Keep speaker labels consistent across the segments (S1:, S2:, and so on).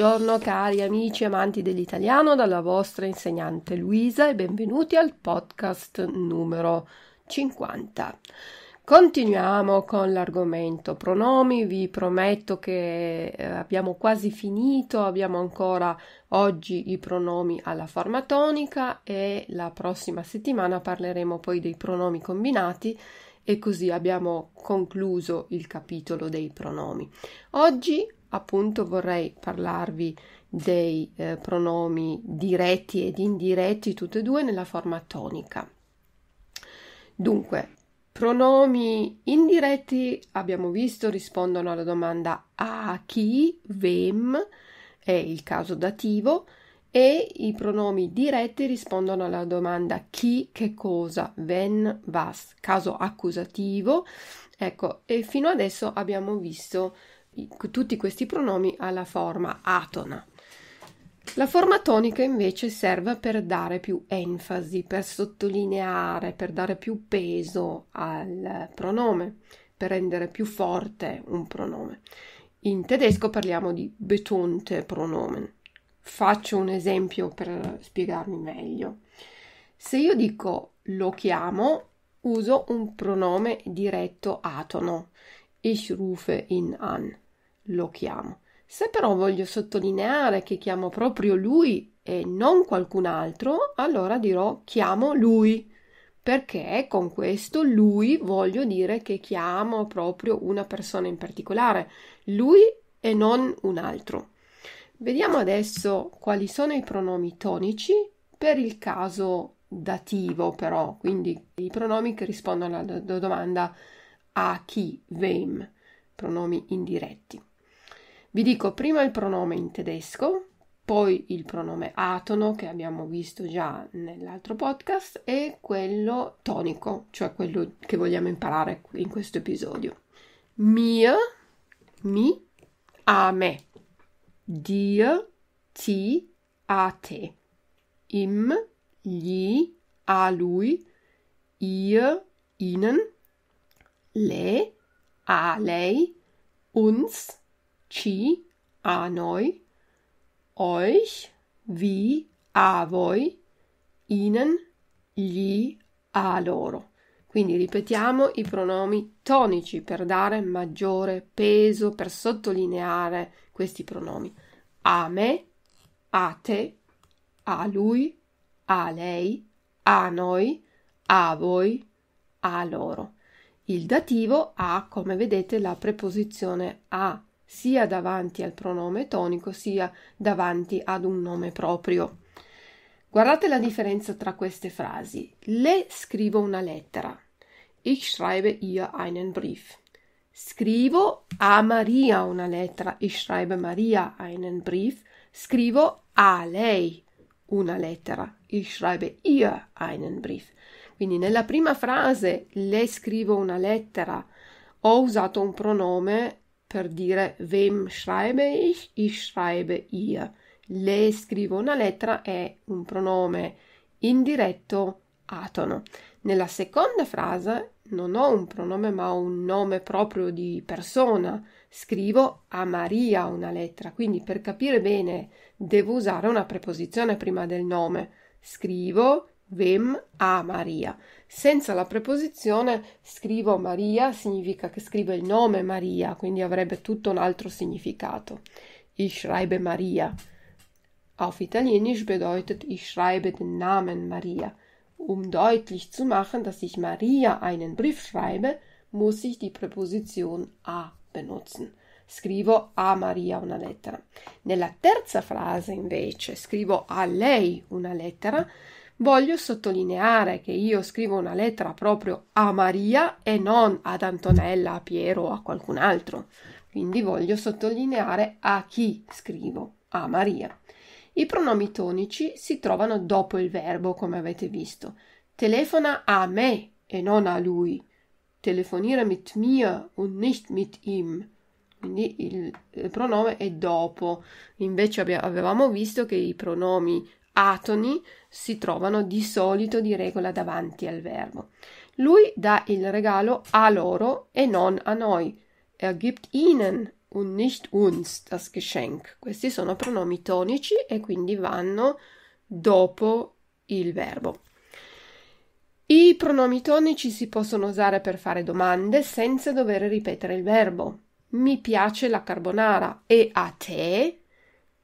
S1: Buongiorno cari amici amanti dell'italiano dalla vostra insegnante Luisa e benvenuti al podcast numero 50. Continuiamo con l'argomento pronomi, vi prometto che eh, abbiamo quasi finito, abbiamo ancora oggi i pronomi alla forma tonica e la prossima settimana parleremo poi dei pronomi combinati e così abbiamo concluso il capitolo dei pronomi. Oggi appunto vorrei parlarvi dei eh, pronomi diretti ed indiretti, tutti e due nella forma tonica. Dunque, pronomi indiretti abbiamo visto rispondono alla domanda a chi, vem, è il caso dativo, e i pronomi diretti rispondono alla domanda chi, che cosa, ven, vas, caso accusativo. Ecco, e fino adesso abbiamo visto tutti questi pronomi alla forma atona. La forma tonica invece serve per dare più enfasi, per sottolineare, per dare più peso al pronome, per rendere più forte un pronome. In tedesco parliamo di betonte pronomen. Faccio un esempio per spiegarmi meglio. Se io dico lo chiamo, uso un pronome diretto atono. Ich rufe in an lo chiamo. Se però voglio sottolineare che chiamo proprio lui e non qualcun altro, allora dirò chiamo lui, perché con questo lui voglio dire che chiamo proprio una persona in particolare, lui e non un altro. Vediamo adesso quali sono i pronomi tonici per il caso dativo, però, quindi i pronomi che rispondono alla domanda a chi, vem, pronomi indiretti. Vi dico prima il pronome in tedesco, poi il pronome atono che abbiamo visto già nell'altro podcast e quello tonico, cioè quello che vogliamo imparare in questo episodio. Mir, mi, a me. Dir, ti, a te. Im, gli, a lui. Ihr, ihnen. Le, a lei. Uns, ci, a noi, euch, vi, a voi, ihnen, gli, a loro. Quindi ripetiamo i pronomi tonici per dare maggiore peso, per sottolineare questi pronomi. A me, a te, a lui, a lei, a noi, a voi, a loro. Il dativo ha, come vedete, la preposizione a sia davanti al pronome tonico sia davanti ad un nome proprio. Guardate la differenza tra queste frasi. Le scrivo una lettera. Ich schreibe ihr einen Brief. Scrivo a Maria una lettera. Ich schreibe Maria einen Brief. Scrivo a lei una lettera. Ich schreibe ihr einen Brief. Quindi nella prima frase le scrivo una lettera ho usato un pronome per dire wem schreibe ich, ich schreibe ihr. Le scrivo una lettera è un pronome indiretto atono. Nella seconda frase non ho un pronome ma un nome proprio di persona. Scrivo a Maria una lettera, quindi per capire bene devo usare una preposizione prima del nome. Scrivo Vem a Maria. Senza la preposizione scrivo Maria significa che scrivo il nome Maria, quindi avrebbe tutto un altro significato. Ich schreibe Maria. Auf Italienisch bedeutet ich schreibe den Namen Maria. Um deutlich zu machen, dass ich Maria einen Brief schreibe, muss ich die Präposition a benutzen. Scrivo a Maria una lettera. Nella terza frase invece scrivo a lei una lettera Voglio sottolineare che io scrivo una lettera proprio a Maria e non ad Antonella, a Piero o a qualcun altro. Quindi voglio sottolineare a chi scrivo, a Maria. I pronomi tonici si trovano dopo il verbo, come avete visto. Telefona a me e non a lui. Telefoniere mit mir und nicht mit ihm. Quindi il, il pronome è dopo. Invece abbiamo, avevamo visto che i pronomi atoni si trovano di solito di regola davanti al verbo. Lui dà il regalo a loro e non a noi. Er gibt ihnen und nicht uns das Geschenk. Questi sono pronomi tonici e quindi vanno dopo il verbo. I pronomi tonici si possono usare per fare domande senza dover ripetere il verbo. Mi piace la carbonara e a te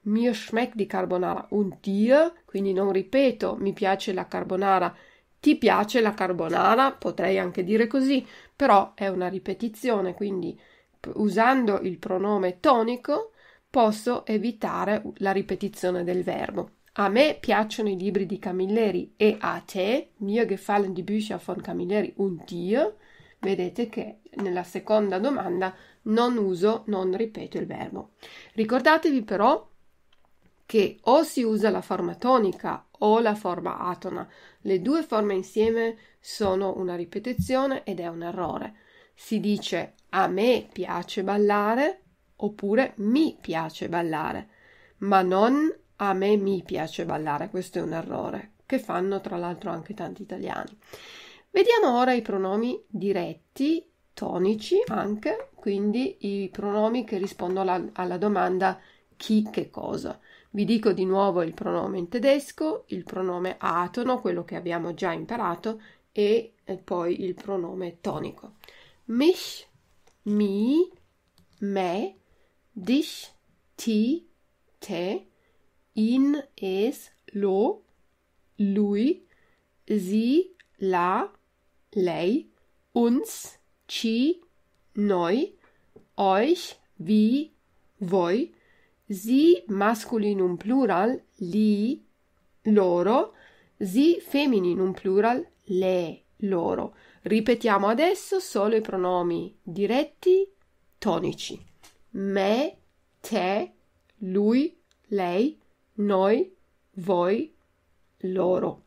S1: mio schmeck di carbonara un dir, quindi non ripeto mi piace la carbonara, ti piace la carbonara, potrei anche dire così, però è una ripetizione, quindi usando il pronome tonico posso evitare la ripetizione del verbo. A me piacciono i libri di Camilleri e a te, mir gefallen die Bücher von Camilleri und dir. Vedete che nella seconda domanda non uso, non ripeto il verbo. Ricordatevi però che o si usa la forma tonica o la forma atona. Le due forme insieme sono una ripetizione ed è un errore. Si dice a me piace ballare oppure mi piace ballare, ma non a me mi piace ballare. Questo è un errore che fanno tra l'altro anche tanti italiani. Vediamo ora i pronomi diretti, tonici anche, quindi i pronomi che rispondono alla, alla domanda chi che cosa. Vi dico di nuovo il pronome in tedesco, il pronome atono, quello che abbiamo già imparato, e eh, poi il pronome tonico. Mich, mi, me, dich, ti, te, in, es, lo, lui, sie, la, lei, uns, ci, noi, euch, vi, voi, si masculinum plural li, loro, si femminum plural le, loro. Ripetiamo adesso solo i pronomi diretti tonici. Me, te, lui, lei, noi, voi, loro.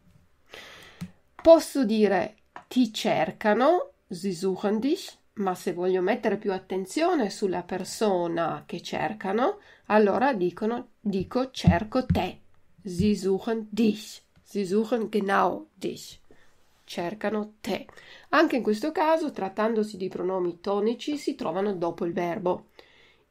S1: Posso dire ti cercano, sie suchen dich, ma se voglio mettere più attenzione sulla persona che cercano, allora dicono, dico cerco te. Sie suchen dich. Sie suchen genau dich. Cercano te. Anche in questo caso, trattandosi di pronomi tonici, si trovano dopo il verbo.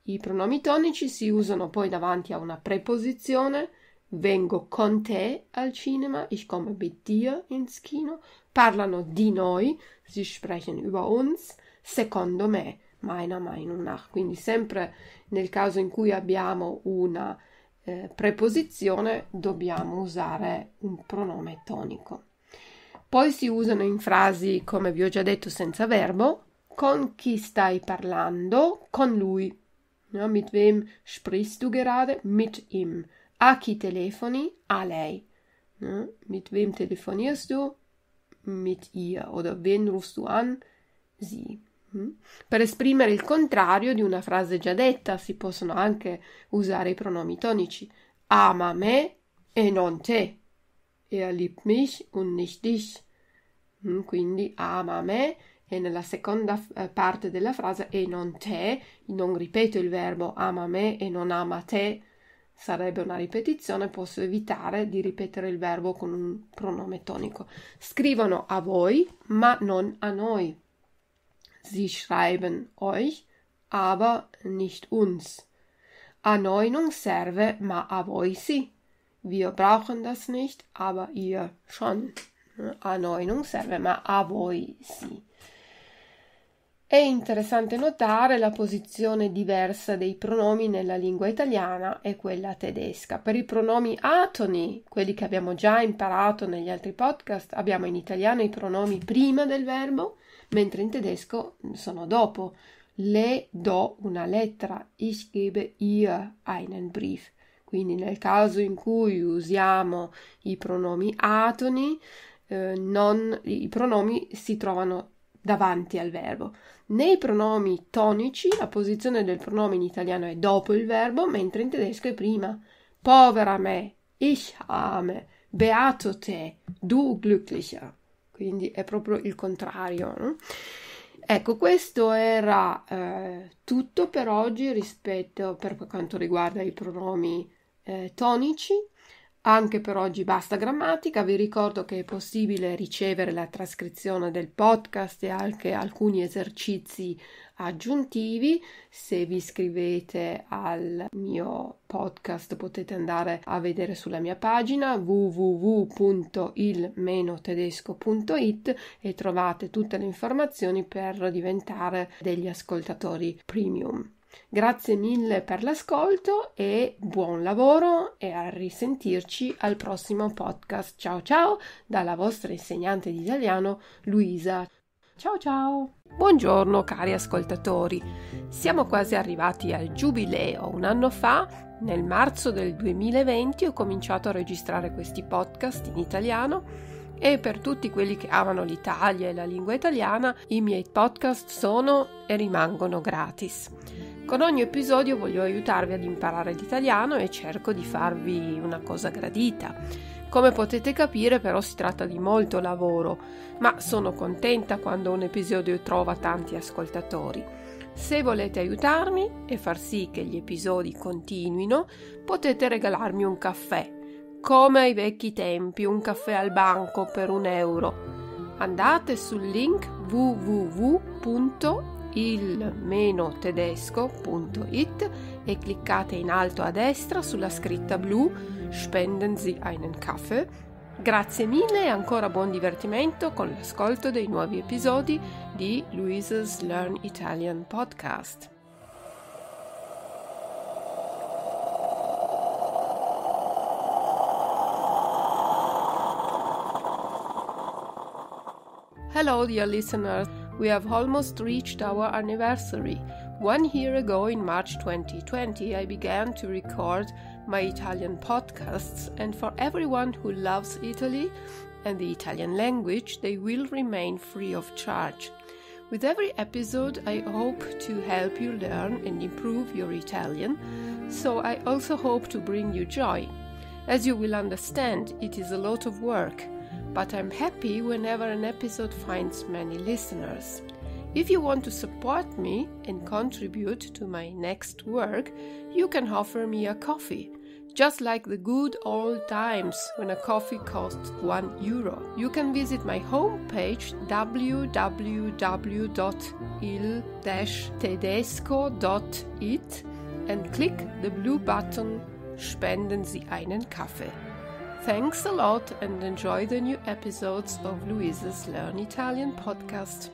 S1: I pronomi tonici si usano poi davanti a una preposizione. Vengo con te al cinema, ich komme mit dir ins Kino. Parlano di noi, sie sprechen über uns secondo me, meiner Meinung nach. quindi sempre nel caso in cui abbiamo una eh, preposizione dobbiamo usare un pronome tonico. Poi si usano in frasi, come vi ho già detto, senza verbo, con chi stai parlando, con lui, No, mit wem sprichst du gerade? Mit ihm. A chi telefoni? A lei. No, mit wem telefonierst du? Mit ihr. Oder wen rufst du an? Sie. Mm? Per esprimere il contrario di una frase già detta si possono anche usare i pronomi tonici ama me e non te. Er liebt mich und nicht dich. Mm, quindi ama me e nella seconda eh, parte della frase e non te, non ripeto il verbo ama me e non ama te, sarebbe una ripetizione, posso evitare di ripetere il verbo con un pronome tonico. Scrivono a voi ma non a noi. Sie schreiben euch, aber nicht uns. A serve, ma a si. Wir brauchen das nicht, aber ihr schon. A serve, ma a si. È interessante notare la posizione diversa dei pronomi nella lingua italiana e quella tedesca. Per i pronomi atoni, quelli che abbiamo già imparato negli altri podcast, abbiamo in italiano i pronomi prima del verbo, mentre in tedesco sono dopo. Le do una lettera, ich gebe ihr einen Brief. Quindi nel caso in cui usiamo i pronomi atoni, eh, non, i pronomi si trovano davanti al verbo. Nei pronomi tonici la posizione del pronome in italiano è dopo il verbo, mentre in tedesco è prima. Povera me, ich ame, beato te, du glücklicher. Quindi è proprio il contrario. No? Ecco, questo era eh, tutto per oggi rispetto per quanto riguarda i pronomi eh, tonici. Anche per oggi basta grammatica, vi ricordo che è possibile ricevere la trascrizione del podcast e anche alcuni esercizi aggiuntivi. Se vi iscrivete al mio podcast potete andare a vedere sulla mia pagina www.il-tedesco.it e trovate tutte le informazioni per diventare degli ascoltatori premium. Grazie mille per l'ascolto e buon lavoro e a risentirci al prossimo podcast. Ciao ciao dalla vostra insegnante di italiano Luisa. Ciao ciao! Buongiorno cari ascoltatori, siamo quasi arrivati al giubileo. Un anno fa, nel marzo del 2020, ho cominciato a registrare questi podcast in italiano e per tutti quelli che amano l'Italia e la lingua italiana, i miei podcast sono e rimangono gratis. Con ogni episodio voglio aiutarvi ad imparare l'italiano e cerco di farvi una cosa gradita. Come potete capire però si tratta di molto lavoro, ma sono contenta quando un episodio trova tanti ascoltatori. Se volete aiutarmi e far sì che gli episodi continuino, potete regalarmi un caffè, come ai vecchi tempi, un caffè al banco per un euro. Andate sul link www il-tedesco.it e cliccate in alto a destra sulla scritta blu Spenden Sie einen Kaffee. Grazie mille e ancora buon divertimento con l'ascolto dei nuovi episodi di Louise's Learn Italian Podcast. Hello, dear listeners. we have almost reached our anniversary. One year ago, in March 2020, I began to record my Italian podcasts, and for everyone who loves Italy and the Italian language, they will remain free of charge. With every episode, I hope to help you learn and improve your Italian, so I also hope to bring you joy. As you will understand, it is a lot of work but I'm happy whenever an episode finds many listeners. If you want to support me and contribute to my next work, you can offer me a coffee. Just like the good old times when a coffee cost 1 euro. You can visit my homepage www.il-tedesco.it and click the blue button Spenden Sie einen Kaffee. Thanks a lot and enjoy the new episodes of Louise's Learn Italian podcast.